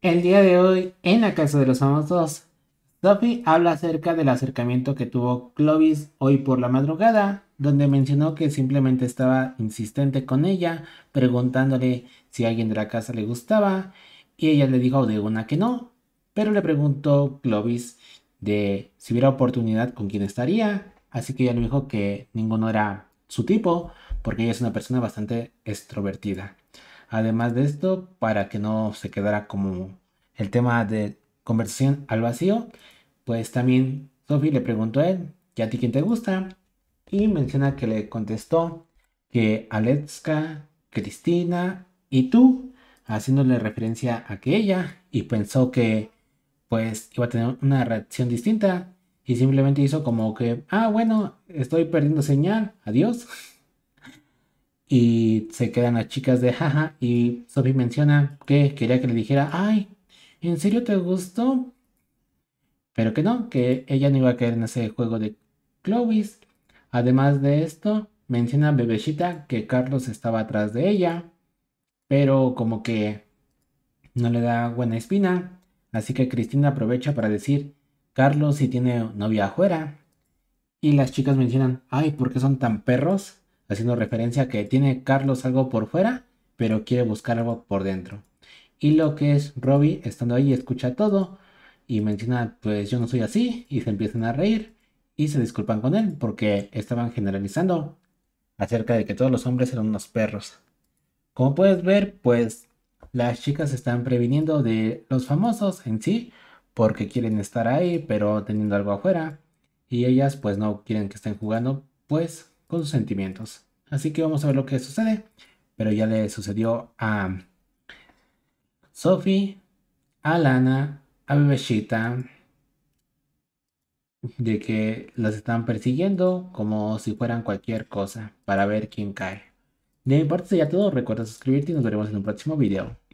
El día de hoy, en la Casa de los Famosos, Sophie habla acerca del acercamiento que tuvo Clovis hoy por la madrugada, donde mencionó que simplemente estaba insistente con ella, preguntándole si alguien de la casa le gustaba, y ella le dijo de una que no, pero le preguntó Clovis de si hubiera oportunidad con quién estaría, así que ella le dijo que ninguno era su tipo, porque ella es una persona bastante extrovertida. Además de esto, para que no se quedara como el tema de conversación al vacío, pues también Sophie le preguntó a él, ¿y a ti quién te gusta? Y menciona que le contestó que Alexka, Cristina y tú, haciéndole referencia a que ella, y pensó que pues iba a tener una reacción distinta y simplemente hizo como que, ah, bueno, estoy perdiendo señal, adiós. Y se quedan las chicas de jaja. Y Sophie menciona que quería que le dijera, ay, ¿en serio te gustó? Pero que no, que ella no iba a caer en ese juego de Clovis. Además de esto, menciona a que Carlos estaba atrás de ella. Pero como que no le da buena espina. Así que Cristina aprovecha para decir, Carlos si tiene novia afuera. Y las chicas mencionan, ay, ¿por qué son tan perros? haciendo referencia a que tiene Carlos algo por fuera, pero quiere buscar algo por dentro. Y lo que es Robbie, estando ahí, escucha todo y menciona, pues yo no soy así, y se empiezan a reír y se disculpan con él porque estaban generalizando acerca de que todos los hombres eran unos perros. Como puedes ver, pues las chicas están previniendo de los famosos en sí porque quieren estar ahí, pero teniendo algo afuera. Y ellas pues no quieren que estén jugando, pues con sus sentimientos. Así que vamos a ver lo que sucede. Pero ya le sucedió a Sophie, a Lana, a Bebeshita, de que las están persiguiendo como si fueran cualquier cosa para ver quién cae. De mi parte sería todo, recuerda suscribirte y nos veremos en un próximo video.